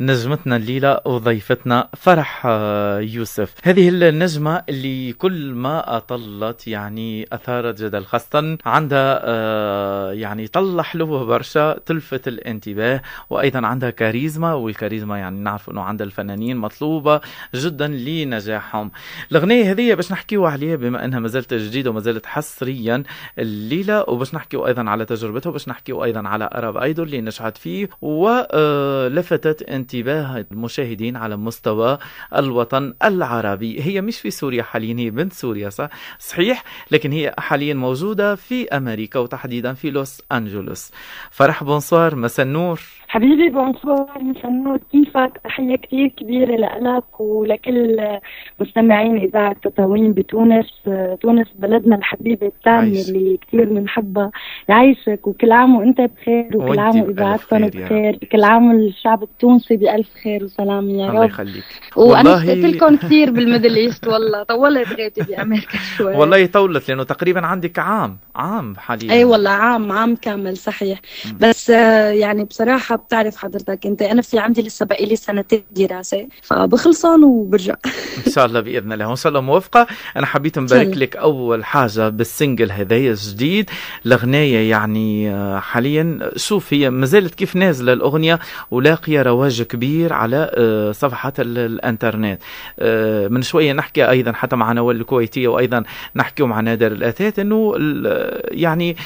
نجمتنا الليلة وضيفتنا فرح آه، يوسف هذه النجمة اللي كل ما أطلت يعني أثارت جدل خاصة عندها آه، يعني طلة حلوة برشا تلفت الانتباه وأيضا عندها كاريزما والكاريزما يعني نعرف أنه عند الفنانين مطلوبة جدا لنجاحهم الأغنية هذه باش نحكيو عليها بما أنها مازالت جديدة ومازالت حصريا الليلة وباش نحكيو أيضا على تجربتها وباش نحكيو أيضا على أرب أيدول اللي نجحت فيه ولفتت آه، انتباه انتباه المشاهدين على مستوى الوطن العربي هي مش في سوريا حاليا هي بنت سوريا صح؟ صحيح لكن هي حاليا موجودة في أمريكا وتحديدا في لوس أنجلوس فرح بونسوار مساء النور حبيبي بونسوار مساء النور كيفك تحية كثير كبيرة لك ولكل مستمعين إذاعة تطاوين بتونس تونس بلدنا الحبيبة الثانية اللي كثير بنحبها يعيشك وكل عام وأنت بخير وكل عام وإذاعتنا بخير كل عام الشعب التونسي بألف خير وسلام يا رب الله يخليك وانا والله... لكم كثير بالميدل ايست والله طولت غيتي بامريكا شوي والله طولت لانه تقريبا عندك عام عام حاليا اي والله عام عام كامل صحيح م. بس آه، يعني بصراحه بتعرف حضرتك انت انا في عندي لسه باقي لي سنتين دراسه فبخلصان وبرجع ان شاء الله باذن الله وان شاء الله موفقه انا حبيت مبارك لك اول حاجه بالسنجل هذايا الجديد الاغنيه يعني آه، حاليا شوف هي ما زالت كيف نازله الاغنيه ولاقيه رواج كبير على آه، صفحات الانترنت آه، من شويه نحكي ايضا حتى مع نوال الكويتيه وايضا نحكي مع نادر الاتات انه يعني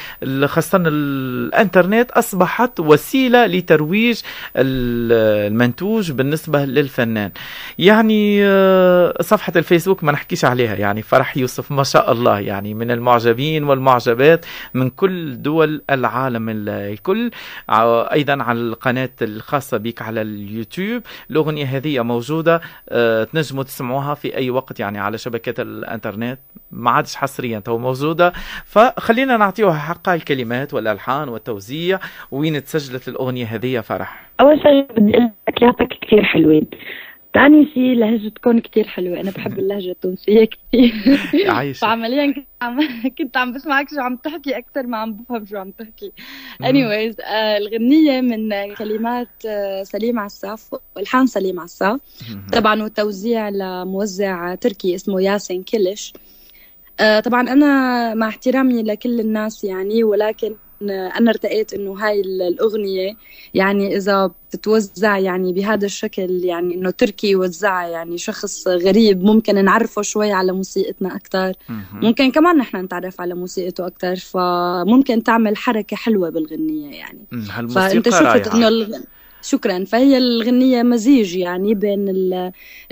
خاصه الانترنت اصبحت وسيله لترويج المنتوج بالنسبه للفنان يعني آه، صفحه الفيسبوك ما نحكيش عليها يعني فرح يوسف ما شاء الله يعني من المعجبين والمعجبات من كل دول العالم الكل ايضا على القناه الخاصه بك على اليوتيوب الأغنية هذه موجودة آه، تنجموا تسمعوها في أي وقت يعني على شبكة الإنترنت ما عادش حصريا تو موجودة فخلينا نعطيها حقها الكلمات والألحان والتوزيع وين تسجلت الأغنية هذه فرح أول شيء بدي أقول لك يعطيك كثير حلوين شيء لهجتكم كثير حلوة أنا بحب اللهجة التونسية كثير عايشة فعمليا كنت عم كنت عم بسمعك شو عم تحكي أكثر ما عم بفهم شو عم تحكي اني آه الغنية من كلمات آه سليم عساف والحان سليم عساف طبعا وتوزيع لموزع تركي اسمه ياسين كلش آه طبعا أنا مع احترامي لكل الناس يعني ولكن انا ارتقيت انه هاي الاغنيه يعني اذا بتتوزع يعني بهذا الشكل يعني انه تركي يوزعها يعني شخص غريب ممكن نعرفه شوي على موسيقتنا اكثر ممكن كمان نحن نتعرف على موسيقته اكثر فممكن تعمل حركه حلوه بالغنيه يعني فانت شفت انه شكرا فهي الغنية مزيج يعني بين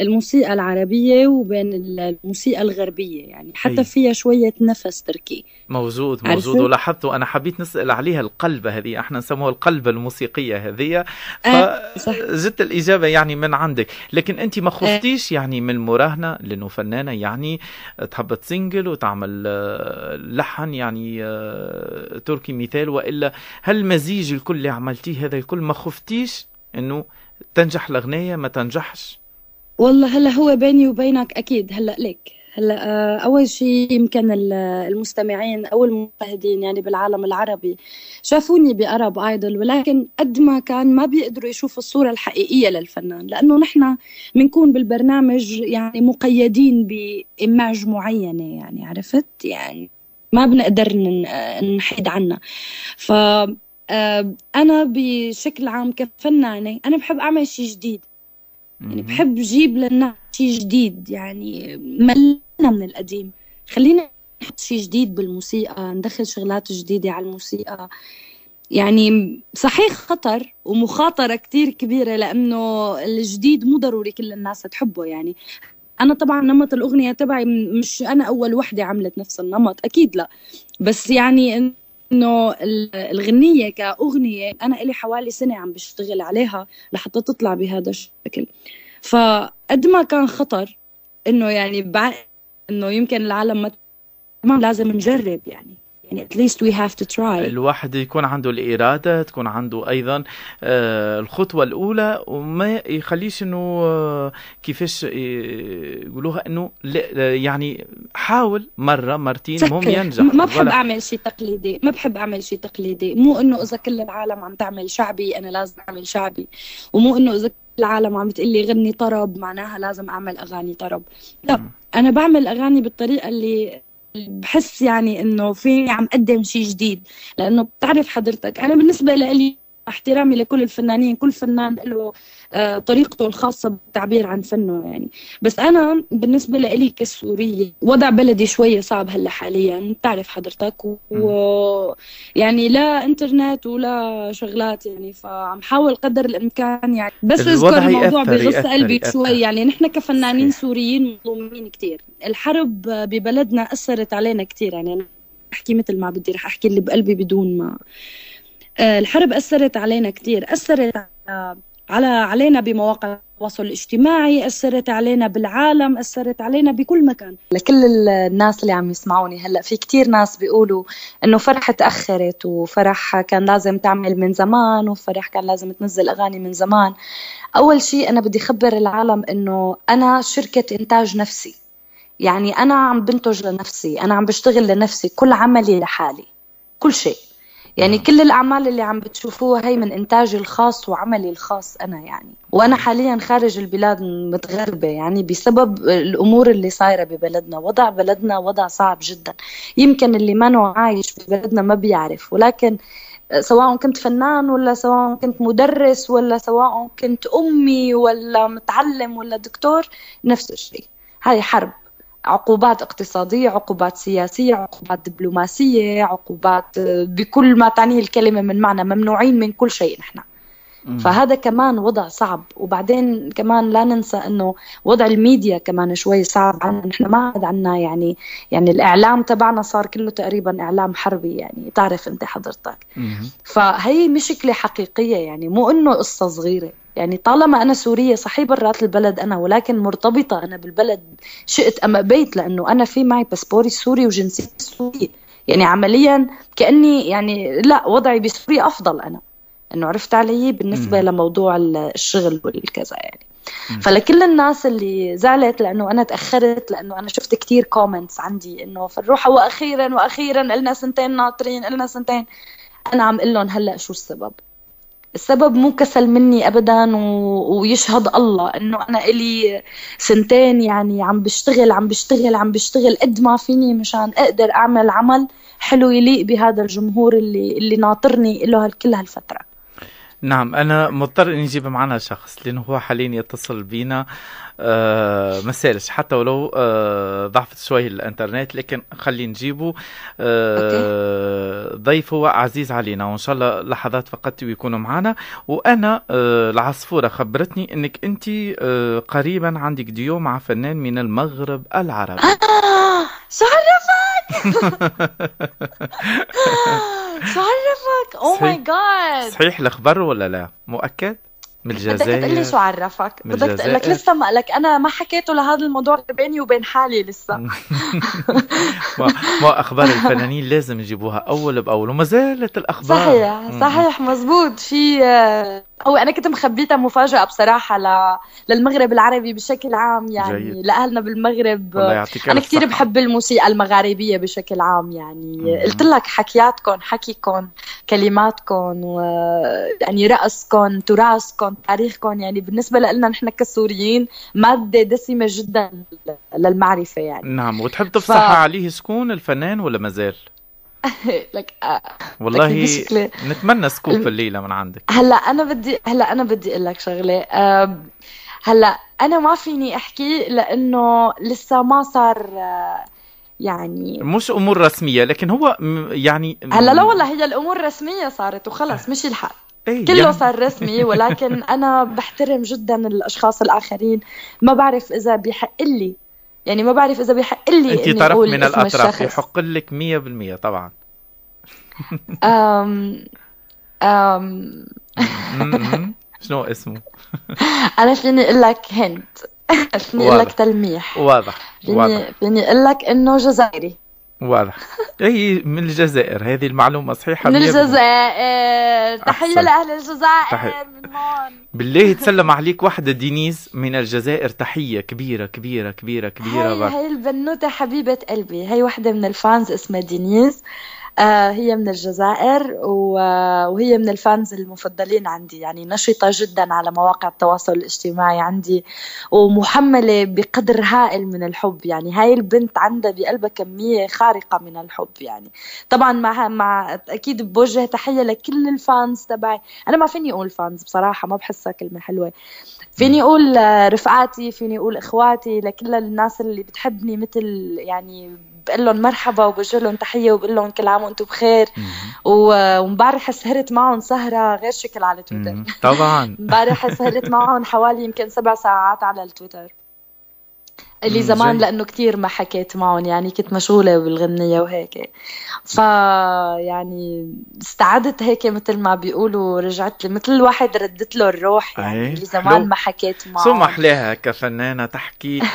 الموسيقى العربية وبين الموسيقى الغربية يعني حتى أي. فيها شوية نفس تركي موجود موجود ولاحظت وأنا حبيت نسأل عليها القلبة هذه احنا نسموها القلبة الموسيقية هذه آه، فجدت الإجابة يعني من عندك لكن أنت ما خفتيش آه. يعني من المراهنة لأنه فنانة يعني تحب تسنجل وتعمل آه، لحن يعني تركي مثال وإلا هل المزيج الكل اللي عملتيه هذا الكل ما خفتيش انه تنجح الاغنيه ما تنجحش والله هلا هو بيني وبينك اكيد هلا ليك هلا آه، اول شيء يمكن المستمعين او المشاهدين يعني بالعالم العربي شافوني بارب ايدول ولكن قد ما كان ما بيقدروا يشوفوا الصوره الحقيقيه للفنان لانه نحن بنكون بالبرنامج يعني مقيدين بايماج معينه يعني عرفت يعني ما بنقدر نحيد عنها ف انا بشكل عام كفنانه انا بحب اعمل شيء جديد يعني بحب جيب للناس شيء جديد يعني ملنا من القديم خلينا نحط شيء جديد بالموسيقى ندخل شغلات جديدة على الموسيقى يعني صحيح خطر ومخاطرة كتير كبيرة لأنه الجديد مو ضروري كل الناس تحبه يعني أنا طبعا نمط الأغنية تبعي مش أنا أول وحدة عملت نفس النمط أكيد لا بس يعني انه الغنيه كاغنيه انا لي حوالي سنه عم بشتغل عليها لحتى تطلع بهذا الشكل فقد ما كان خطر انه يعني بع... انه يمكن العالم ما تمام لازم نجرب يعني and at least we have to try الواحد يكون عنده الإرادة تكون عنده أيضا آه، الخطوة الأولى وما يخليش إنه آه، كيفاش آه، يقولوها إنه يعني حاول مرة مرتين المهم ينجح ما بحب أعمل شيء تقليدي ما بحب أعمل شيء تقليدي مو إنه إذا كل العالم عم تعمل شعبي أنا لازم أعمل شعبي ومو إنه إذا العالم عم بتقلي غني طرب معناها لازم اعمل اغاني طرب لا انا بعمل اغاني بالطريقه اللي بحس يعني انه فيني عم اقدم شيء جديد لانه بتعرف حضرتك انا بالنسبه لي احترامي لكل الفنانين كل فنان له آه، طريقته الخاصة بالتعبير عن فنه يعني بس أنا بالنسبة لي كسورية وضع بلدي شوية صعب هلا حاليا بتعرف حضرتك و يعني لا انترنت ولا شغلات يعني فعم حاول قدر الإمكان يعني بس أذكر الموضوع بغص قلبي شوي يعني نحن كفنانين سوريين مظلومين كثير الحرب ببلدنا أثرت علينا كثير يعني أنا أحكي مثل ما بدي رح أحكي اللي بقلبي بدون ما آه، الحرب أثرت علينا كثير أثرت آه، على علينا بمواقع التواصل الاجتماعي أثرت علينا بالعالم أثرت علينا بكل مكان لكل الناس اللي عم يسمعوني هلأ في كتير ناس بيقولوا أنه فرح تأخرت وفرح كان لازم تعمل من زمان وفرح كان لازم تنزل أغاني من زمان أول شيء أنا بدي أخبر العالم أنه أنا شركة إنتاج نفسي يعني أنا عم بنتج لنفسي أنا عم بشتغل لنفسي كل عملي لحالي كل شيء يعني كل الأعمال اللي عم بتشوفوها هي من إنتاجي الخاص وعملي الخاص أنا يعني وأنا حاليا خارج البلاد متغربة يعني بسبب الأمور اللي صايرة ببلدنا وضع بلدنا وضع صعب جدا يمكن اللي ما عايش ببلدنا ما بيعرف ولكن سواء كنت فنان ولا سواء كنت مدرس ولا سواء كنت أمي ولا متعلم ولا دكتور نفس الشيء هاي حرب عقوبات اقتصادية عقوبات سياسية عقوبات دبلوماسية عقوبات آه، بكل ما تعنيه الكلمة من معنى ممنوعين من كل شيء نحن فهذا كمان وضع صعب وبعدين كمان لا ننسى انه وضع الميديا كمان شوي صعب عنا نحن ما عاد عنا يعني يعني الاعلام تبعنا صار كله تقريبا اعلام حربي يعني تعرف انت حضرتك فهي مشكله حقيقيه يعني مو انه قصه صغيره يعني طالما أنا سورية صحيح برات البلد أنا ولكن مرتبطة أنا بالبلد شئت أم أبيت لأنه أنا في معي باسبوري سوري وجنسيتي سورية يعني عمليا كأني يعني لا وضعي بسوريا أفضل أنا انه عرفت علي بالنسبه م. لموضوع الشغل والكذا يعني فلكل الناس اللي زعلت لانه انا تاخرت لانه انا شفت كتير كومنتس عندي انه فروحه واخيرا واخيرا لنا سنتين ناطرين لنا سنتين انا عم اقول لهم هلا شو السبب السبب مو كسل مني ابدا و... ويشهد الله انه انا الي سنتين يعني عم بشتغل عم بشتغل عم بشتغل قد ما فيني مشان اقدر اعمل عمل حلو يليق بهذا الجمهور اللي اللي ناطرني له كل هالفتره نعم انا مضطر اني اجيب معنا شخص لانه هو حاليا يتصل بينا آه، ما سالش حتى ولو آه ضعفت شوي الانترنت لكن خلي نجيبه آه ضيف هو عزيز علينا وان شاء الله لحظات فقط ويكونوا معنا وانا آه العصفوره خبرتني انك انت آه قريبا عندك ديو مع فنان من المغرب العربي آه شرفك شرفك او ماي جاد صحيح الخبر ولا لا مؤكد من الجزائر بدك تقول شو عرفك بدك تقول لك لسه ما لك انا ما حكيته لهذا الموضوع بيني وبين حالي لسه ما اخبار الفنانين لازم يجيبوها اول باول وما زالت الاخبار صحيح صحيح مزبوط في آه، هو انا كنت مخبيتها مفاجاه بصراحه ل... للمغرب العربي بشكل عام يعني جيد. لاهلنا بالمغرب انا كثير بحب الموسيقى المغاربيه بشكل عام يعني قلت لك حكياتكم حكيكم كلماتكم و... يعني رقصكم تراثكم تاريخكم يعني بالنسبه لنا نحن كسوريين ماده دسمه جدا للمعرفه يعني نعم وتحب تفصح ف... عليه سكون الفنان ولا مازال؟ لك uh, والله بشكل... نتمنى سكوب الليله من عندك هلا انا بدي هلا انا بدي اقول لك شغله هلا انا ما فيني احكي لانه لسه ما صار آه، يعني مش امور رسميه لكن هو يعني هلا لا والله هي الامور رسميه صارت وخلص مشي الحال أيه كله يعني... صار رسمي ولكن انا بحترم جدا الاشخاص الاخرين ما بعرف اذا بحق لي يعني ما بعرف اذا بيحق لي انت طرف من الاطراف يحق لك 100% طبعا أم أم شنو اسمه؟ انا فيني اقول لك هند فيني اقول لك تلميح واضح فيني واضح فيني اقول لك انه جزائري واضح هي من الجزائر هذه المعلومة صحيحة من الجزائر تحية لأهل الجزائر من بالله تسلم عليك واحدة دينيز من الجزائر تحية كبيرة كبيرة كبيرة كبيرة هاي, هاي البنوتة حبيبة قلبي هاي واحدة من الفانز اسمها دينيز آه، هي من الجزائر آه، وهي من الفانز المفضلين عندي يعني نشطة جدا على مواقع التواصل الاجتماعي عندي ومحملة بقدر هائل من الحب يعني هاي البنت عندها بقلبها كمية خارقة من الحب يعني طبعا مع مع أكيد بوجه تحية لكل الفانز تبعي أنا ما فيني أقول فانز بصراحة ما بحسها كلمة حلوة فيني اقول رفقاتي فيني اقول اخواتي لكل الناس اللي بتحبني مثل يعني بقول لهم مرحبا وبوجه لهم تحيه وبقول لهم كل عام وانتم بخير ومبارح سهرت معهم سهره غير شكل على تويتر طبعا امبارح سهرت معهم حوالي يمكن سبع ساعات على التويتر اللي زمان لانه كثير ما حكيت معهم يعني كنت مشغوله بالغنيه وهيك ف يعني استعدت هيك مثل ما بيقولوا رجعت لي مثل الواحد ردت له الروح يعني إيه. اللي زمان ما حكيت معه سمح لها كفنانه تحكي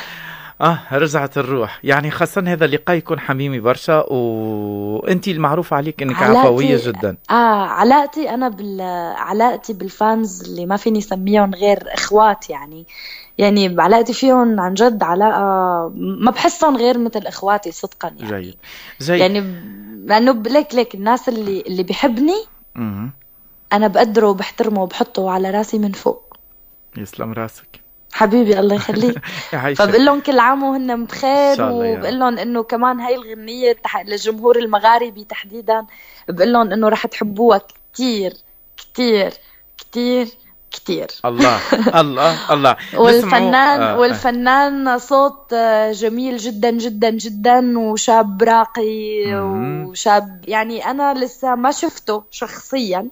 اه رجعت الروح يعني خاصة هذا اللقاء يكون حميمي برشا وانت المعروف عليك انك عفوية جدا اه علاقتي انا بال... علاقتي بالفانز اللي ما فيني اسميهم غير اخوات يعني يعني علاقتي فيهم عن جد علاقة ما بحسهم غير مثل اخواتي صدقا يعني جيد جيد يعني لانه ب... ليك ليك الناس اللي اللي بحبني م- انا بقدره وبحترمه وبحطه على راسي من فوق يسلم راسك حبيبي الله يخليك فبقول لهم كل عام وهن بخير وبقول لهم انه كمان هاي الغنيه للجمهور المغاربي تحديدا بقول لهم انه رح تحبوها كثير كثير كثير كتير الله الله الله والفنان آه،, آه. والفنان صوت آه، جميل جدا جدا جدا وشاب راقي وشاب يعني انا لسه ما شفته شخصيا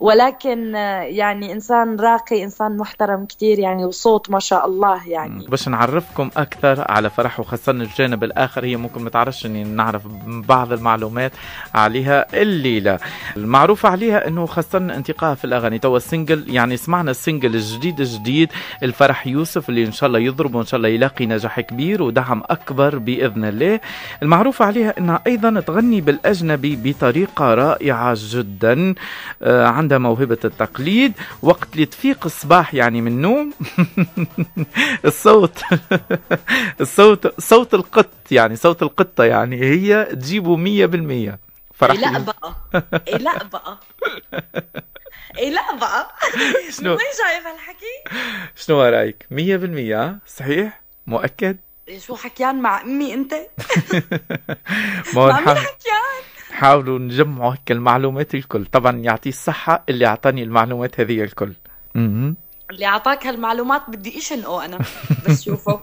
ولكن آه، يعني انسان راقي انسان محترم كتير يعني وصوت ما شاء الله يعني باش نعرفكم اكثر على فرح وخاصه الجانب الاخر هي ممكن ما تعرفش اني نعرف بعض المعلومات عليها الليله المعروف عليها انه خاصه انتقاء في الاغاني تو السنجل يعني سمعنا السنجل الجديد الجديد الفرح يوسف اللي ان شاء الله يضرب وان شاء الله يلاقي نجاح كبير ودعم اكبر باذن الله المعروف عليها انها ايضا تغني بالاجنبي بطريقه رائعه جدا آه، عندها موهبه التقليد وقت اللي تفيق الصباح يعني من النوم الصوت الصوت صوت القط يعني صوت القطه يعني هي تجيبه 100% فرح إيه، إيه، لا بقى لا بقى اي لحظة شنو وين جايب هالحكي؟ شنو رايك؟ 100% صحيح؟ مؤكد؟ شو حكيان مع امي انت؟ ما مع مين حكيان؟ حاولوا نجمعوا هيك المعلومات الكل طبعا يعطيه الصحة اللي أعطاني المعلومات هذه الكل م -م. اللي اعطاك هالمعلومات بدي اشنقه انا بس شوفه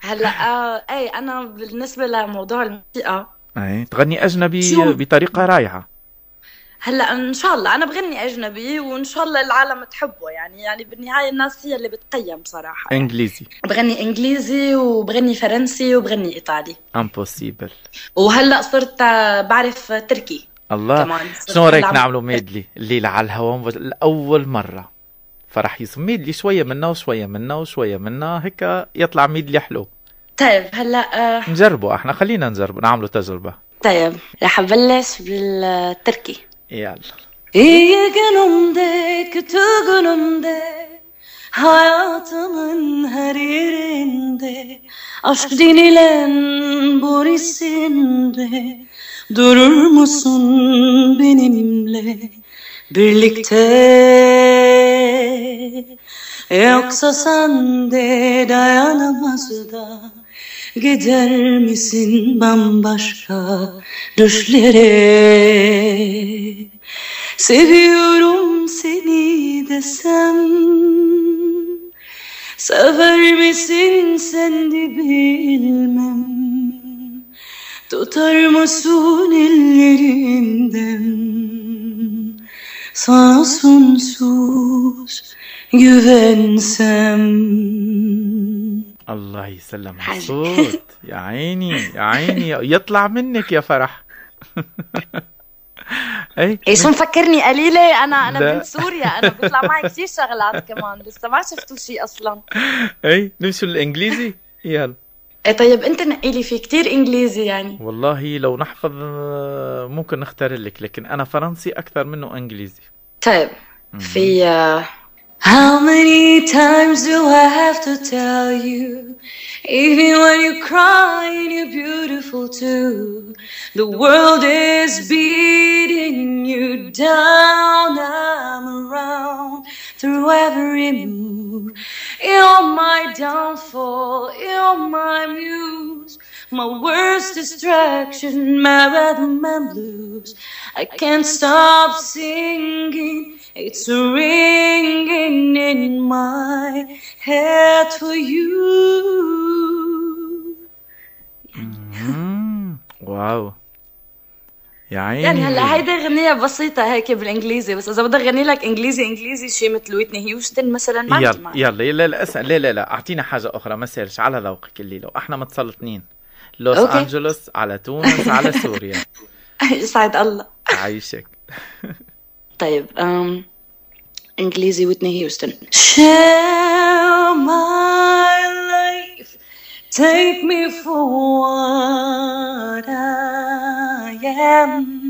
هلا آه اي انا بالنسبه لموضوع الموسيقى اي تغني اجنبي بطريقه رائعه هلا ان شاء الله انا بغني اجنبي وان شاء الله العالم تحبه يعني يعني بالنهايه الناس هي اللي بتقيم صراحه انجليزي بغني انجليزي وبغني فرنسي وبغني ايطالي امبوسيبل وهلا صرت آه، بعرف تركي الله شنو رايك نعملوا ميدلي الليله على الهواء لاول مره فراح يصير ميدلي شويه منا وشويه منا وشويه منا هيك يطلع ميدلي حلو طيب هلا آه، نجربه احنا خلينا نجربه نعملوا تجربه طيب رح ابلش بالتركي ይላል። İyi günümde, kötü günümde, hayatımın her yerinde, aşk denilen bu resimde, durur musun benimle birlikte? Yoksa sen de dayanamaz da Gider misin bambaşka düşlere Seviyorum seni desem Sever misin sen de bilmem Tutar mısın ellerimden Sana sonsuz güvensem الله يسلم مبسوط يا عيني يا عيني يطلع منك يا فرح اي اي شو مفكرني قليله انا انا لا. من سوريا انا بيطلع معي كثير شغلات كمان لسه ما شفتوا شيء اصلا اي نمشي للانجليزي يلا إيه, ايه طيب انت نقي لي في كثير انجليزي يعني والله لو نحفظ ممكن نختار لك لكن انا فرنسي اكثر منه انجليزي طيب في آه، How many times do I have to tell you? Even when you are crying, you're beautiful too. The world is beating you down. I'm around through every move. You're my downfall, you're my muse. My worst distraction, my rhythm and blues. I can't stop singing. It's ringing in my head for you. واو يا عيني يعني هلا هيدي غنية بسيطة هيك بالانجليزي بس إذا بدك اغني لك انجليزي انجليزي شيء مثل ويتني هيوستن مثلا ما يلا يلا لا لا اسأل لا لا لا اعطينا حاجة أخرى ما سالش على ذوقك الليلة واحنا متسلطنين لوس أوكي. انجلوس على تونس على سوريا سعد الله عايشك طيب um, انجليزي ويتني هيوستن Share my life Take me for what I am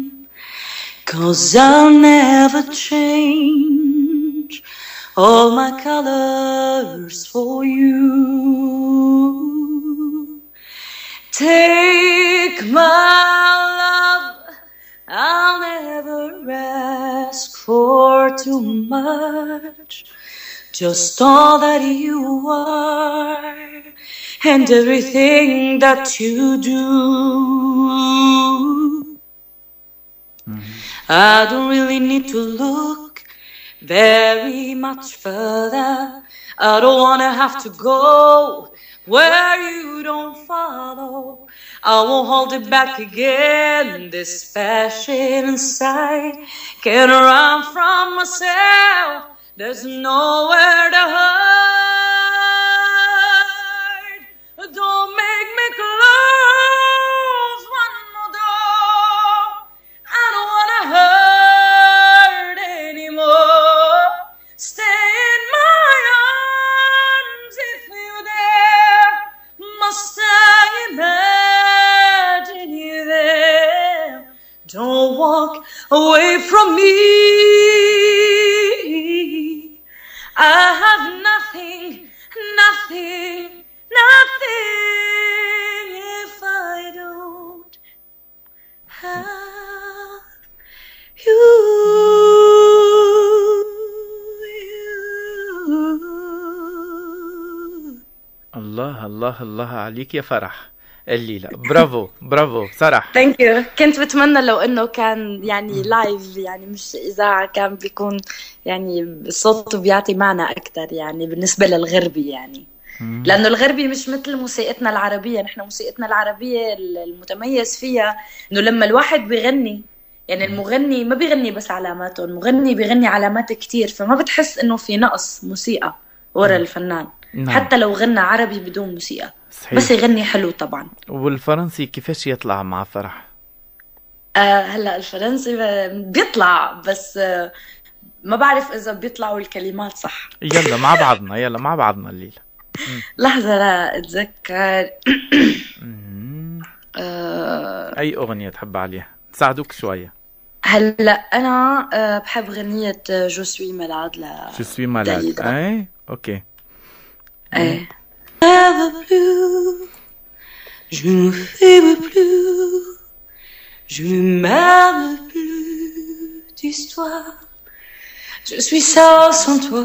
i I'll never change All my colors for you Take my love, I'll never ask for too much. Just all that you are and everything that you do. Mm-hmm. I don't really need to look very much further. I don't want to have to go where you don't follow. I won't hold it back again. This passion inside can't run from myself. There's nowhere to hide. Don't make me close. away from me. I have nothing, nothing, nothing if I don't have you. الله الله الله عليك يا فرح الليله برافو برافو صراحه ثانك يو كنت بتمنى لو انه كان يعني لايف يعني مش اذاعه كان بيكون يعني صوته بيعطي معنى اكثر يعني بالنسبه للغربي يعني لانه الغربي مش مثل موسيقتنا العربيه نحن موسيقتنا العربيه المتميز فيها انه لما الواحد بيغني يعني المغني ما بيغني بس علاماته المغني بيغني علامات كتير فما بتحس انه في نقص موسيقى ورا الفنان نعم. حتى لو غنى عربي بدون موسيقى صحيح. بس يغني حلو طبعا والفرنسي كيفاش يطلع مع فرح آه هلا الفرنسي بيطلع بس آه ما بعرف اذا بيطلعوا الكلمات صح يلا مع بعضنا يلا مع بعضنا الليله لحظه لا اتذكر آه اي اغنيه تحب عليها تساعدوك شويه هلا انا آه، بحب غنيه جو سوي ملاد ل جو سوي ملاد اي اوكي ايه Je ne rêve plus, je ne fume plus, je ne m'aime plus d'histoire. Je suis ça sans toi,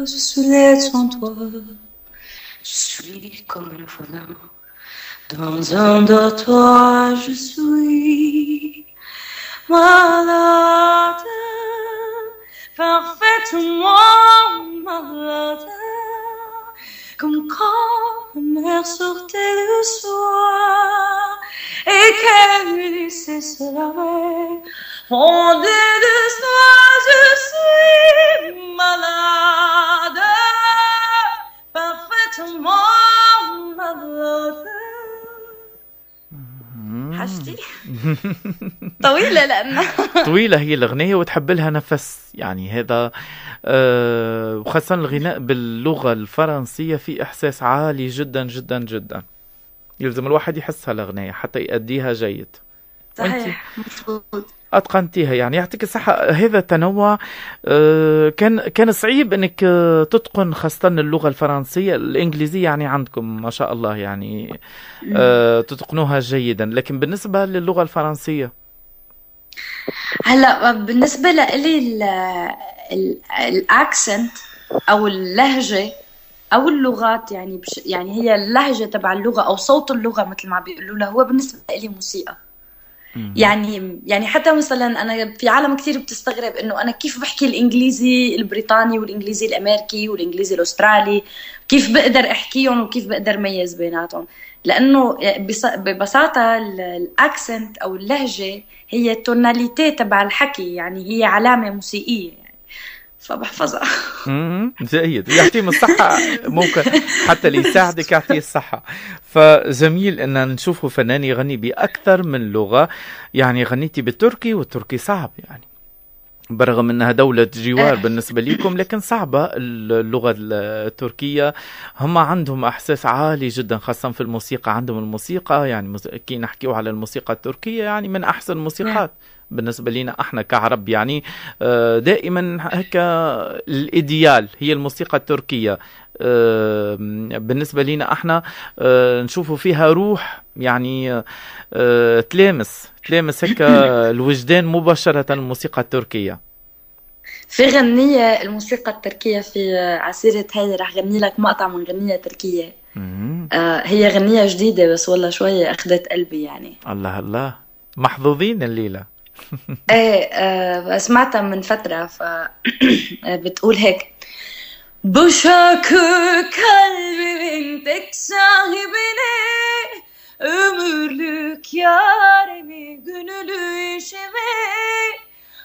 je suis sans toi, je suis comme le fondament Dans un de toi, je suis malade, parfaitement malade comme quand ma mère sortait le soir et qu'elle laissait se laver. Fondée de soi, je suis malade, parfaitement malade. حاجتي طويلة لأن طويلة هي الأغنية وتحب لها نفس يعني هذا أه وخاصة الغناء باللغة الفرنسية في إحساس عالي جدا جدا جدا يلزم الواحد يحسها الأغنية حتى يأديها جيد صحيح مضبوط اتقنتيها يعني يعطيك الصحه هذا التنوع آه، كان كان صعيب انك آه، تتقن خاصه اللغه الفرنسيه الانجليزيه يعني عندكم ما شاء الله يعني آه، تتقنوها جيدا لكن بالنسبه للغه الفرنسيه هلا بالنسبه لي الاكسنت او اللهجه او اللغات يعني بش يعني هي اللهجه تبع اللغه او صوت اللغه مثل ما بيقولوا لها هو بالنسبه لي موسيقى يعني يعني حتى مثلا انا في عالم كثير بتستغرب انه انا كيف بحكي الانجليزي البريطاني والانجليزي الامريكي والانجليزي الاسترالي كيف بقدر احكيهم وكيف بقدر ميز بيناتهم لانه ببساطه الاكسنت او اللهجه هي التوناليتي تبع الحكي يعني هي علامه موسيقيه فبحفظها جيد يعطيه الصحة ممكن حتى اللي يساعدك يعطيه الصحة فجميل ان نشوفوا فنان يغني باكثر من لغة يعني غنيتي بالتركي والتركي صعب يعني برغم انها دولة جوار إيه. بالنسبة لكم لكن صعبة اللغة التركية هم عندهم احساس عالي جدا خاصة في الموسيقى عندهم الموسيقى يعني كي نحكيو على الموسيقى التركية يعني من احسن إيه. الموسيقات بالنسبه لنا احنا كعرب يعني آه، دائما هكا الايديال هي الموسيقى التركيه آه، بالنسبه لنا احنا آه، نشوفوا فيها روح يعني تلامس تلامس هكا الوجدان مباشره الموسيقى التركيه في غنية الموسيقى التركية في عسيرة هاي راح غني لك مقطع من غنية تركية آه هي غنية جديدة بس والله شوية أخذت قلبي يعني الله الله محظوظين الليلة ايه سمعتها من فترة ف بتقول هيك Boşakı kalbimin tek sahibine Ömürlük yarimi günülü işime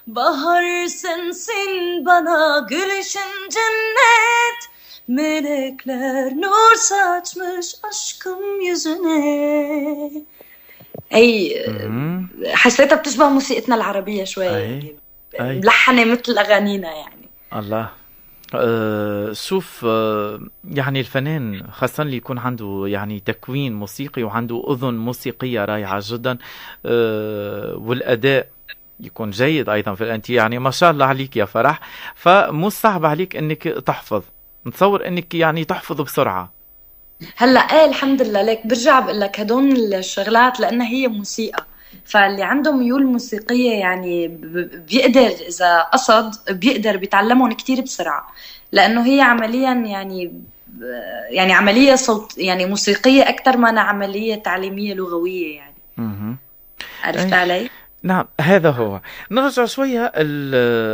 Bahar sensin bana gülüşün cennet Melekler nur saçmış aşkım yüzüne اي حسيتها بتشبه موسيقتنا العربيه شوي يعني أي. ملحنه مثل اغانينا يعني الله أه، شوف أه، يعني الفنان خاصة اللي يكون عنده يعني تكوين موسيقي وعنده أذن موسيقية رائعة جدا أه، والأداء يكون جيد أيضا في أنت يعني ما شاء الله عليك يا فرح فمو صعب عليك أنك تحفظ نتصور أنك يعني تحفظ بسرعة هلا ايه الحمد لله لك برجع بقول لك هدول الشغلات لانها هي موسيقى فاللي عنده ميول موسيقية يعني بيقدر إذا قصد بيقدر بيتعلمهم كثير بسرعة لأنه هي عمليا يعني يعني عملية صوت يعني موسيقية أكثر ما أنا عملية تعليمية لغوية يعني عرفت إيه. علي؟ نعم هذا هو نرجع شوية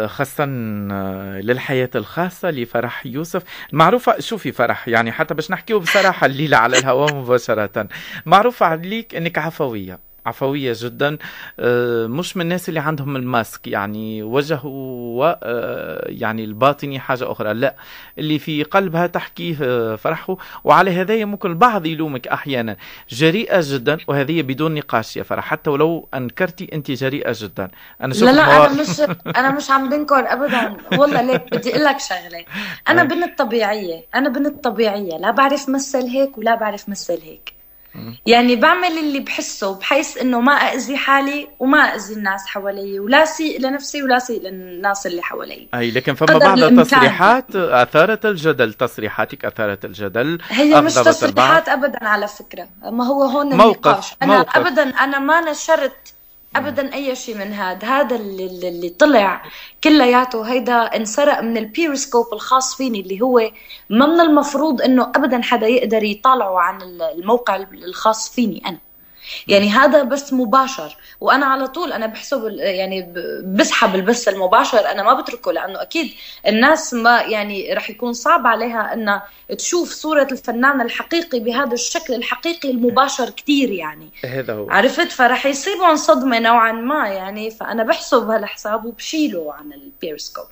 خاصة آه، للحياة الخاصة لفرح يوسف معروفة شوفي فرح يعني حتى باش نحكيه بصراحة الليلة على الهواء مباشرة معروفة عليك انك عفوية عفوية جدا آه، مش من الناس اللي عندهم الماسك يعني وجهوا آه، يعني الباطني حاجة أخرى لا اللي في قلبها تحكيه آه، فرحه وعلى هذا ممكن البعض يلومك أحيانا جريئة جدا وهذه بدون نقاش يا فرح حتى ولو أنكرتي أنت جريئة جدا أنا لا لا هو... أنا مش أنا مش عم بنكر أبدا والله ليك بدي أقول لك شغلة أنا بنت طبيعية أنا بنت طبيعية لا بعرف مثل هيك ولا بعرف مثل هيك يعني بعمل اللي بحسه بحيث انه ما اذي حالي وما اذي الناس حوالي ولا سيء لنفسي ولا سيء للناس اللي حوالي اي لكن فما بعض التصريحات اثارت الجدل تصريحاتك اثارت الجدل هي مش تصريحات البعض. ابدا على فكره ما هو هون موقف النقاش انا موقف. ابدا انا ما نشرت ابدا اي شيء من هذا هذا اللي, اللي طلع كلياته هيدا انسرق من البيرسكوب الخاص فيني اللي هو ما من المفروض انه ابدا حدا يقدر يطالعه عن الموقع الخاص فيني انا يعني هذا بس مباشر وانا على طول انا بحسب يعني بسحب البث المباشر انا ما بتركه لانه اكيد الناس ما يعني رح يكون صعب عليها انها تشوف صوره الفنان الحقيقي بهذا الشكل الحقيقي المباشر كثير يعني هذا هو عرفت فرح يصيبهم صدمه نوعا ما يعني فانا بحسب هالحساب وبشيله عن البيرسكوب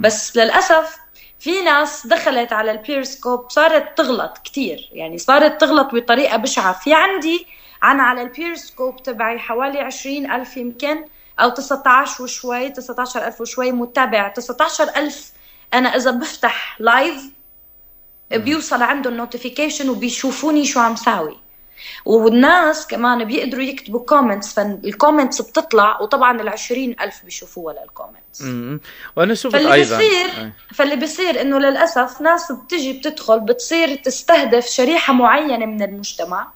بس للاسف في ناس دخلت على البيرسكوب صارت تغلط كثير يعني صارت تغلط بطريقه بشعه في عندي أنا على البيرسكوب تبعي حوالي 20 ألف يمكن أو 19 وشوي 19 ألف وشوي متابع 19 ألف أنا إذا بفتح لايف بيوصل عندهم نوتيفيكيشن وبيشوفوني شو عم ساوي والناس كمان بيقدروا يكتبوا كومنتس فالكومنتس بتطلع وطبعا ال ألف بيشوفوها للكومنتس وانا شفت فاللي ايضا بصير فاللي بصير انه للاسف ناس بتجي بتدخل بتصير تستهدف شريحه معينه من المجتمع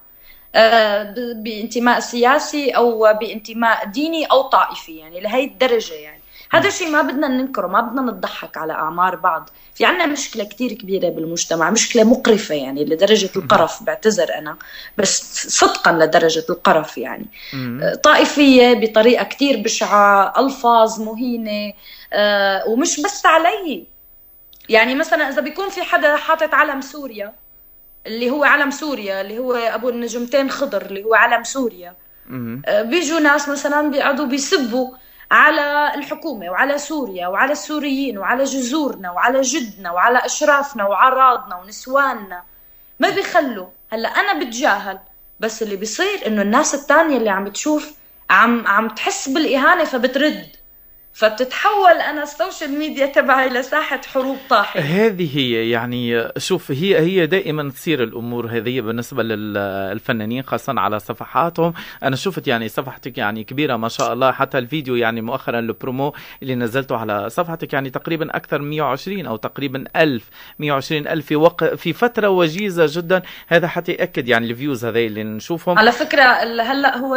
بانتماء سياسي او بانتماء ديني او طائفي يعني لهي الدرجه يعني هذا الشيء ما بدنا ننكره ما بدنا نضحك على اعمار بعض في عنا مشكله كثير كبيره بالمجتمع مشكله مقرفه يعني لدرجه القرف بعتذر انا بس صدقا لدرجه القرف يعني آه، طائفيه بطريقه كثير بشعه الفاظ مهينه آه، ومش بس علي يعني مثلا اذا بيكون في حدا حاطط علم سوريا اللي هو علم سوريا اللي هو ابو النجمتين خضر اللي هو علم سوريا آه، بيجوا ناس مثلا بيقعدوا بيسبوا على الحكومة وعلى سوريا وعلى السوريين وعلى جذورنا وعلى جدنا وعلى أشرافنا وعراضنا ونسواننا ما بيخلوا هلا أنا بتجاهل بس اللي بيصير إنه الناس الثانيه اللي عم تشوف عم عم تحس بالإهانة فبترد فبتتحول انا السوشيال ميديا تبعي لساحه حروب طاحنه هذه هي يعني شوف هي هي دائما تصير الامور هذه بالنسبه للفنانين خاصه على صفحاتهم انا شفت يعني صفحتك يعني كبيره ما شاء الله حتى الفيديو يعني مؤخرا البرومو اللي نزلته على صفحتك يعني تقريبا اكثر من 120 او تقريبا 1000 120 الف في وق... في فتره وجيزه جدا هذا حتى ياكد يعني الفيوز هذي اللي نشوفهم على فكره هلا هو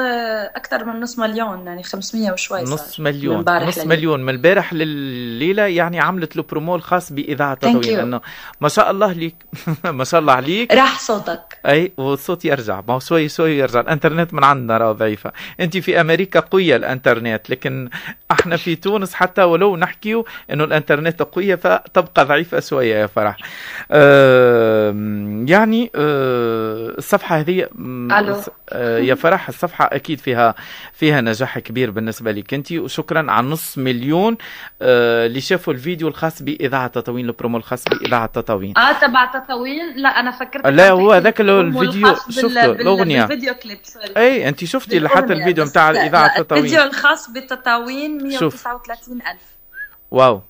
اكثر من نص مليون يعني 500 وشوي نص مليون نص مليون من البارح لليله يعني عملت له برومو الخاص باذاعه تطوير انه ما شاء الله ليك ما شاء الله عليك راح صوتك اي والصوت يرجع ما هو شوي شوي يرجع الانترنت من عندنا راه ضعيفه انت في امريكا قويه الانترنت لكن احنا في تونس حتى ولو نحكيو انه الانترنت قويه فتبقى ضعيفه شويه يا فرح يعني أه، الصفحه هذه أه، يا فرح الصفحه اكيد فيها فيها نجاح كبير بالنسبه لك انت وشكرا على نص مليون آه، اللي شافوا الفيديو الخاص باذاعه تطاوين البرومو الخاص باذاعه تطاوين اه تبع تطاوين لا انا فكرت لا هو هذاك الفيديو شفته الاغنيه كليب اي انت شفتي حتى الفيديو نتاع اذاعه تطاوين الفيديو الخاص بتطاوين 139000 واو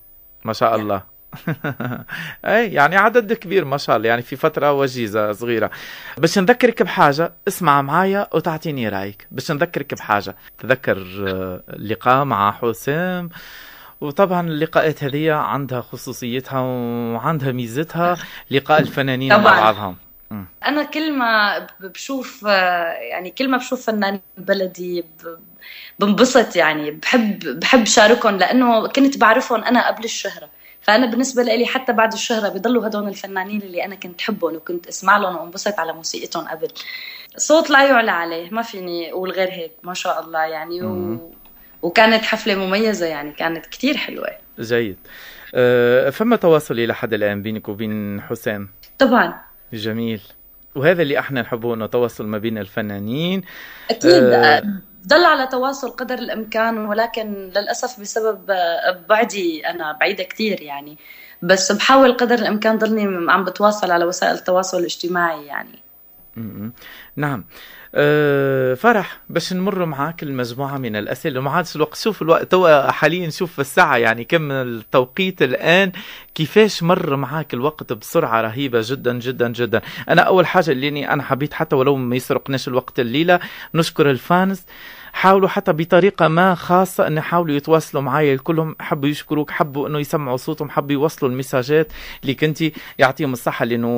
ما شاء الله اي يعني عدد كبير ما شاء الله يعني في فترة وجيزة صغيرة باش نذكرك بحاجة اسمع معايا وتعطيني رايك باش نذكرك بحاجة تذكر آه، اللقاء مع حسام وطبعا اللقاءات هذه عندها خصوصيتها وعندها ميزتها لقاء الفنانين مع بعضهم انا كل ما بشوف آه، يعني كل ما بشوف فنان بلدي بنبسط يعني بحب بحب شاركهم لانه كنت بعرفهم انا قبل الشهره فانا بالنسبه لي حتى بعد الشهره بيضلوا هدول الفنانين اللي انا كنت حبهم وكنت اسمع لهم وانبسط على موسيقتهم قبل صوت لا يعلى عليه ما فيني اقول غير هيك ما شاء الله يعني و... وكانت حفله مميزه يعني كانت كتير حلوه جيد أه فما تواصل الى حد الان بينك وبين حسام طبعا جميل وهذا اللي احنا نحبه انه تواصل ما بين الفنانين اكيد أه ضل على تواصل قدر الامكان ولكن للاسف بسبب آه، بعدي انا بعيده كثير يعني بس بحاول قدر الامكان ضلني عم بتواصل على وسائل التواصل الاجتماعي يعني نعم أه فرح باش نمر معاك المجموعة من الأسئلة ما عادش الوقت شوف الوقت توا حاليا شوف الساعة يعني كم التوقيت الآن كيفاش مر معاك الوقت بسرعة رهيبة جدا جدا جدا أنا أول حاجة اللي أنا حبيت حتى ولو ما يسرقناش الوقت الليلة نشكر الفانز أه حاولوا حتى بطريقه ما خاصه انه حاولوا يتواصلوا معي كلهم حبوا يشكروك حبوا انه يسمعوا صوتهم حبوا يوصلوا المساجات اللي كنتي يعطيهم الصحه لانه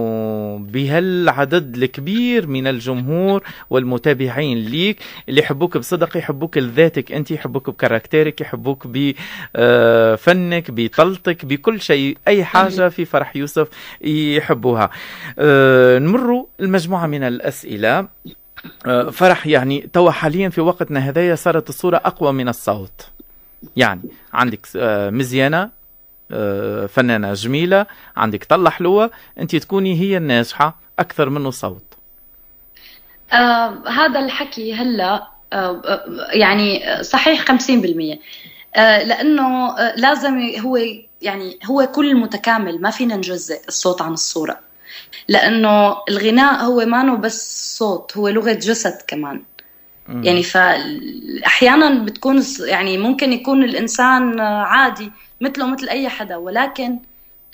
بهالعدد الكبير من الجمهور والمتابعين ليك اللي يحبوك بصدق يحبوك لذاتك انت يحبوك بكاركتيرك يحبوك بفنك بطلتك بكل شيء اي حاجه في فرح يوسف يحبوها أه، نمروا المجموعه من الاسئله آه، فرح يعني توا حاليا في وقتنا هذايا صارت الصورة أقوى من الصوت يعني عندك آه، مزيانة آه، فنانة جميلة عندك طلة حلوة أنت تكوني هي الناجحة أكثر منه صوت آه هذا الحكي هلا آه يعني صحيح 50% آه لأنه لازم هو يعني هو كل متكامل ما فينا نجزئ الصوت عن الصورة لانه الغناء هو مانو بس صوت هو لغه جسد كمان يعني فاحيانا بتكون يعني ممكن يكون الانسان عادي مثله مثل اي حدا ولكن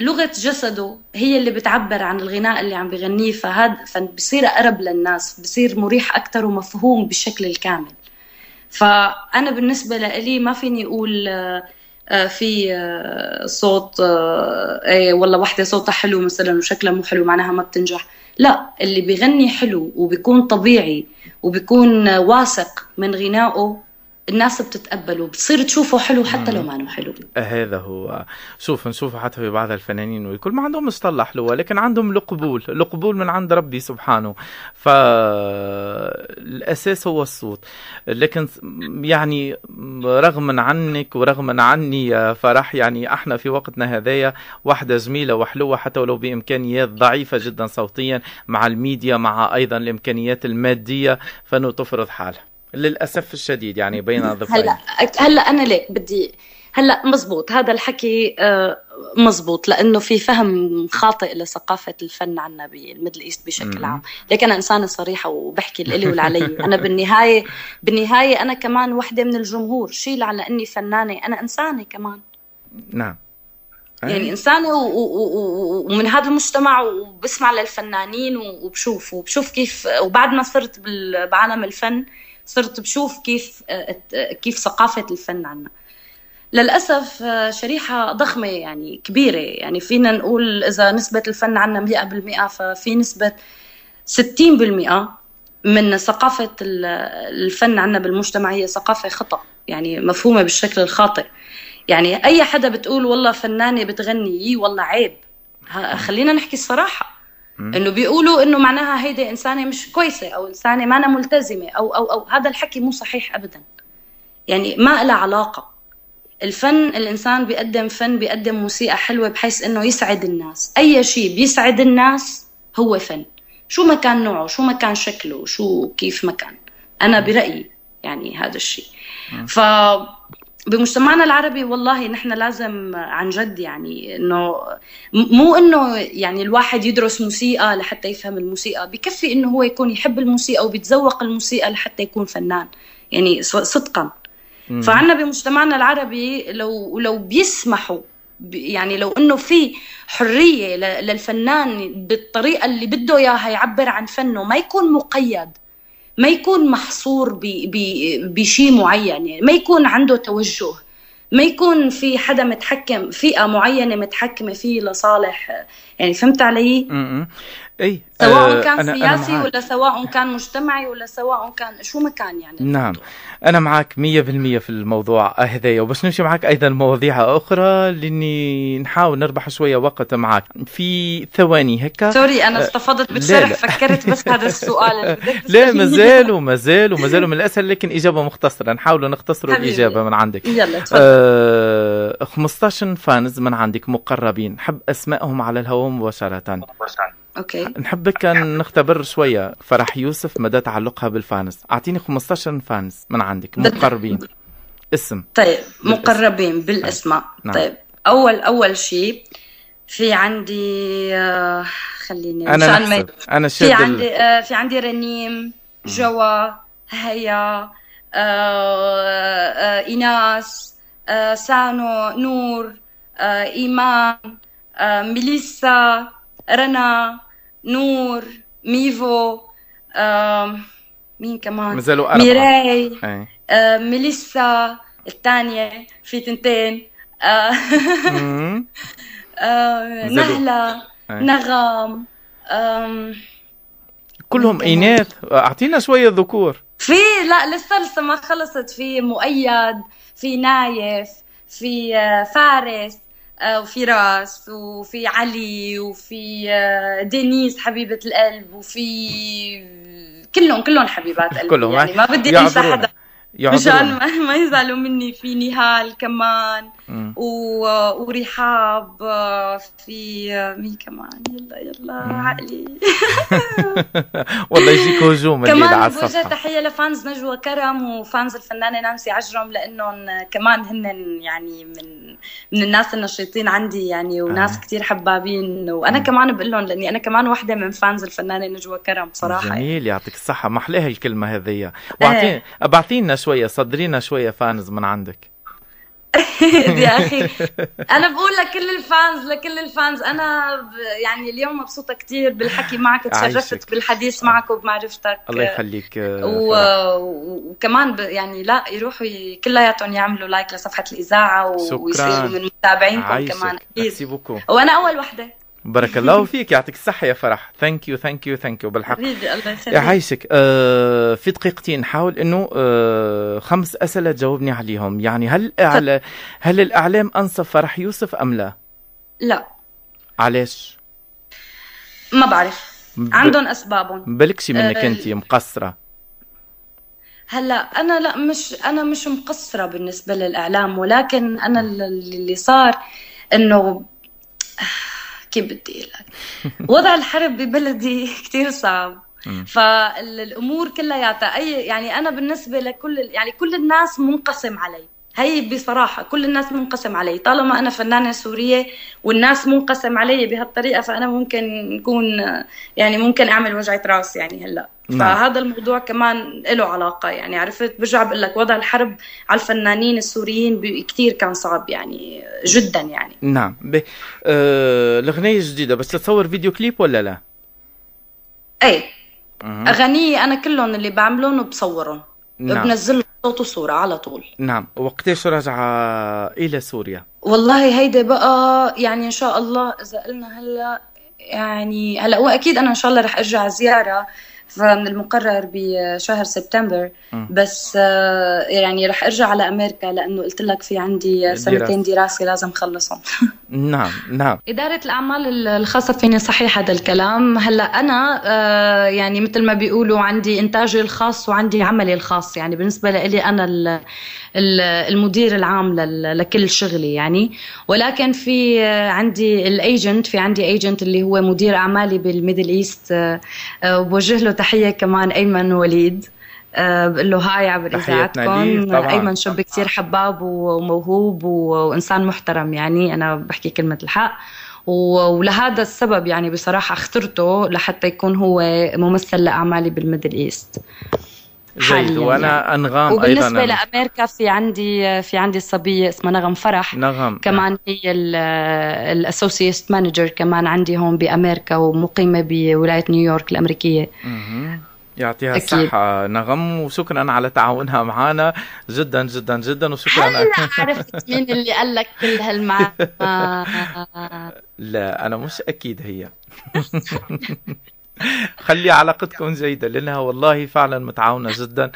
لغه جسده هي اللي بتعبر عن الغناء اللي عم بغنيه فهذا فبصير اقرب للناس بصير مريح اكثر ومفهوم بالشكل الكامل فانا بالنسبه لي ما فيني اقول آه، آه، في آه، صوت آه، إيه، ولا وحده صوتها حلو مثلا وشكلها مو حلو معناها ما بتنجح لا اللي بيغني حلو وبيكون طبيعي وبيكون واثق من غنائه الناس بتتقبله بتصير تشوفه حلو حتى لو ما حلو هذا هو شوف نشوفه حتى في بعض الفنانين والكل ما عندهم مصطلح حلوة لكن عندهم القبول القبول من عند ربي سبحانه فالأساس هو الصوت لكن يعني رغم عنك ورغم عني فرح يعني احنا في وقتنا هذايا واحدة جميلة وحلوة حتى ولو بإمكانيات ضعيفة جدا صوتيا مع الميديا مع أيضا الإمكانيات المادية فانه تفرض حالها للاسف الشديد يعني بين الضفين هلا هلا انا ليك بدي هلا مزبوط هذا الحكي آه، مزبوط لانه في فهم خاطئ لثقافه الفن عنا بالميدل ايست بشكل عام لكن انا انسانه صريحه وبحكي اللي والعلي انا بالنهايه بالنهايه انا كمان وحده من الجمهور شيل على اني فنانه انا انسانه كمان نعم يعني انسانه ومن هذا المجتمع وبسمع للفنانين وبشوف وبشوف كيف وبعد ما صرت بعالم الفن صرت بشوف كيف كيف ثقافه الفن عندنا للاسف شريحه ضخمه يعني كبيره يعني فينا نقول اذا نسبه الفن عندنا 100% ففي نسبه 60% من ثقافة الفن عندنا بالمجتمع هي ثقافة خطأ يعني مفهومة بالشكل الخاطئ يعني أي حدا بتقول والله فنانة بتغني والله عيب خلينا نحكي الصراحة انه بيقولوا انه معناها هيدي انسانه مش كويسه او انسانه ما أنا ملتزمه او او او هذا الحكي مو صحيح ابدا يعني ما لها علاقه الفن الانسان بيقدم فن بيقدم موسيقى حلوه بحيث انه يسعد الناس اي شيء بيسعد الناس هو فن شو ما كان نوعه شو ما كان شكله شو كيف ما كان انا برايي يعني هذا الشيء ف بمجتمعنا العربي والله نحن لازم عن جد يعني انه مو انه يعني الواحد يدرس موسيقى لحتى يفهم الموسيقى بكفي انه هو يكون يحب الموسيقى وبيتذوق الموسيقى لحتى يكون فنان يعني صدقا فعنا بمجتمعنا العربي لو لو بيسمحوا يعني لو انه في حريه للفنان بالطريقه اللي بده اياها يعبر عن فنه ما يكون مقيد ما يكون محصور بشيء معين يعني ما يكون عنده توجه ما يكون في حدا متحكم فئه معينه متحكمه فيه لصالح يعني فهمت علي؟ اي سواء آه، كان أنا سياسي أنا ولا سواء كان مجتمعي ولا سواء كان شو ما كان يعني نعم انا معك 100% في الموضوع هذايا وبس نمشي معك ايضا مواضيع اخرى لاني نحاول نربح شويه وقت معك في ثواني هكا سوري انا آه، استفضت بالشرح فكرت بس هذا السؤال لا مازال ومازال ومازال من الاسهل لكن اجابه مختصره نحاولوا نختصروا الاجابه من عندك يلا تفضل آه 15 فانز من عندك مقربين حب اسمائهم على الهواء مباشره مباشره اوكي نحب كان نختبر شويه فرح يوسف مدى تعلقها بالفانس اعطيني 15 فانس من عندك مقربين اسم طيب مقربين بالاسماء نعم. نعم. طيب اول اول شيء في عندي آه، خليني انا ما... انا في عندي آه، في عندي رنيم جوا هيا آه، ايناس سانو نور ايمان ميليسا رنا نور ميفو مين كمان مازالوا أربعة ميراي آه، ميليسا الثانية في تنتين آه، آه، نهلة نغم كلهم اناث اعطينا شويه ذكور في لا لسه لسه ما خلصت في مؤيد في نايف في فارس آه، وفي راس وفي علي وفي آه، دينيس حبيبة القلب وفي كلهم كلهم حبيبات قلبي كلهم يعني ما يعني بدي انسى حدا مشان ما يزعلوا مني في نهال كمان و... ورحاب آه، في آه، مين كمان يلا يلا مم. عقلي والله يجيك هجوم كمان بوجه تحيه لفانز نجوى كرم وفانز الفنانه نانسي عجرم لانهم كمان هن يعني من من الناس النشيطين عندي يعني وناس آه. كثير حبابين وانا مم. كمان بقول لهم لاني انا كمان وحده من فانز الفنانه نجوى كرم صراحه جميل يعطيك الصحه محلاها الكلمه هذه آه. واعطينا ابعتينا شوية صدرينا شوية فانز من عندك يا اخي انا بقول لكل الفانز لكل الفانز انا ب... يعني اليوم مبسوطه كثير بالحكي معك تشرفت بالحديث معك وبمعرفتك الله يخليك و... آه، وكمان ب... يعني لا يروحوا ي... كلياتهم يعملوا لايك لصفحه الاذاعه و... ويصيروا من متابعينكم كمان اكيد إيه. وانا اول وحده بارك الله فيك يعطيك الصحة يا فرح ثانك يو ثانك يو ثانك يو بالحق الله يعيشك آه في دقيقتين نحاول انه آه خمس اسئلة تجاوبني عليهم يعني هل على هل الاعلام انصف فرح يوسف ام لا؟ لا علاش؟ ما بعرف عندهم اسبابهم بلكشي منك آه، انت مقصرة هلا انا لا مش انا مش مقصره بالنسبه للاعلام ولكن انا اللي صار انه كيف بدي اقول لك وضع الحرب ببلدي كثير صعب فالامور كلها يعني انا بالنسبه لكل يعني كل الناس منقسم علي هي بصراحه كل الناس منقسم علي طالما انا فنانه سوريه والناس منقسم علي بهالطريقه فانا ممكن نكون يعني ممكن اعمل وجعه راس يعني هلا نعم. فهذا الموضوع كمان له علاقه يعني عرفت برجع بقول لك وضع الحرب على الفنانين السوريين كثير كان صعب يعني جدا يعني نعم ب... آه... الاغنيه الجديده بس تصور فيديو كليب ولا لا اي اغاني انا كلهم اللي بعملهم وبصورهم نعم. بنزلهم صوت وصورة على طول نعم وقتاش رجع إلى سوريا والله هيدا بقى يعني إن شاء الله إذا قلنا هلأ يعني هلأ وأكيد أنا إن شاء الله رح أرجع زيارة آه فمن المقرر بشهر سبتمبر بس آه، يعني رح ارجع على امريكا لانه قلت لك في عندي سنتين دراسه لازم اخلصهم نعم نعم اداره الاعمال الخاصه فيني صحيح هذا الكلام هلا انا آه، يعني مثل ما بيقولوا عندي انتاجي الخاص وعندي عملي الخاص يعني بالنسبه لي انا المدير العام لكل شغلي يعني ولكن في آه، عندي الايجنت في عندي ايجنت اللي هو مدير اعمالي بالميدل ايست بوجه له تحيه كمان ايمن وليد آه، بقول له هاي عبر اذاعتكم ايمن شب كثير حباب وموهوب وانسان محترم يعني انا بحكي كلمه الحق ولهذا السبب يعني بصراحه اخترته لحتى يكون هو ممثل لاعمالي بالميدل ايست جيد وانا يعني. انغام وبالنسبه أيضاً لامريكا في عندي في عندي صبيه اسمها نغم فرح نغم نعم. كمان هي الاسوسيست مانجر كمان عندي هون بامريكا ومقيمه بولايه نيويورك الامريكيه يعطيها الصحة نغم وشكرا على تعاونها معنا جدا جدا جدا وشكرا هلا عرفت مين اللي قال لك كل هالمعلومات لا أنا مش أكيد هي خلي علاقتكم جيدة لأنها والله فعلا متعاونة جدا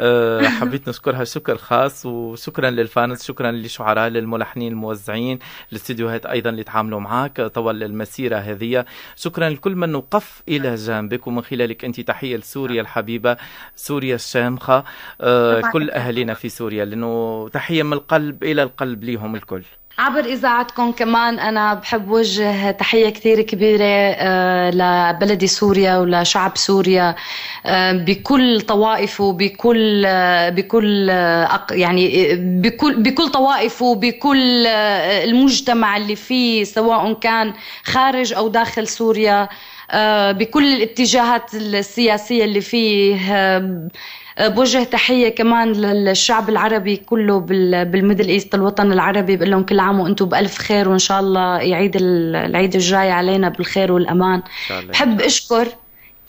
أه، حبيت نشكرها شكر خاص وشكرا للفانز شكرا للشعراء للملحنين الموزعين الاستديوهات أيضا اللي تعاملوا معك طول المسيرة هذه شكرا لكل من وقف إلى جانبك ومن خلالك أنت تحية لسوريا الحبيبة سوريا الشامخة أه، كل أهلنا في سوريا لأنه تحية من القلب إلى القلب ليهم الكل عبر اذاعتكم كمان انا بحب وجه تحيه كثير كبيره آه، لبلدي سوريا ولشعب سوريا آه، بكل طوائفه بكل آه، بكل يعني بكل بكل طوائفه بكل المجتمع اللي فيه سواء كان خارج او داخل سوريا بكل الاتجاهات السياسيه اللي فيه أه، بوجه تحيه كمان للشعب العربي كله بالميدل ايست الوطن العربي بقول لهم كل عام وانتم بالف خير وان شاء الله يعيد العيد الجاي علينا بالخير والامان بحب اشكر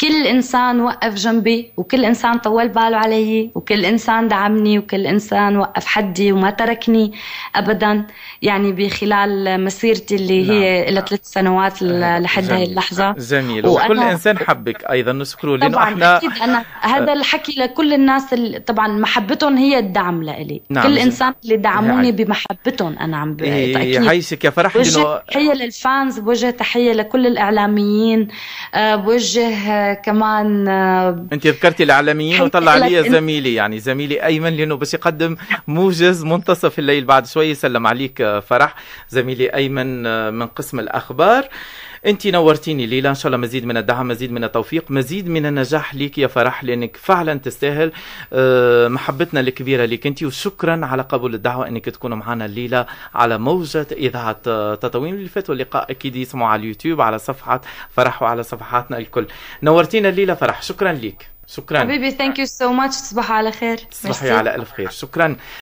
كل انسان وقف جنبي وكل انسان طول باله علي وكل انسان دعمني وكل انسان وقف حدي وما تركني ابدا يعني بخلال مسيرتي اللي نعم. هي نعم. ثلاث سنوات آه، لحد هاي اللحظه جميل وكل انسان حبك ايضا نشكره لانه احنا اكيد انا هذا الحكي لكل الناس اللي طبعا محبتهم هي الدعم لإلي نعم. كل انسان اللي دعموني بمحبتهم انا عم يعيشك إيه، يا فرح وجه تحيه للفانز بوجه تحيه لكل الاعلاميين بوجه آه، كمان آه، انت ذكرتي الاعلاميين وطلع لي زميلي يعني زميلي ايمن لانه باش يقدم موجز منتصف الليل بعد شوي سلم عليك آه، فرح زميلي ايمن آه، من قسم الاخبار انت نورتيني ليلى ان شاء الله مزيد من الدعم مزيد من التوفيق مزيد من النجاح ليك يا فرح لانك فعلا تستاهل آه، محبتنا الكبيره ليك انت وشكرا على قبول الدعوه انك تكون معنا الليله على موجه اذاعه آه، تطوين اللي فاتوا اللقاء اكيد يسمعوا على اليوتيوب على صفحه فرح وعلى صفحاتنا الكل نورتينا الليله فرح شكرا ليك شكرا حبيبي ثانك يو سو ماتش تصبح على خير تصبحي على الف خير شكرا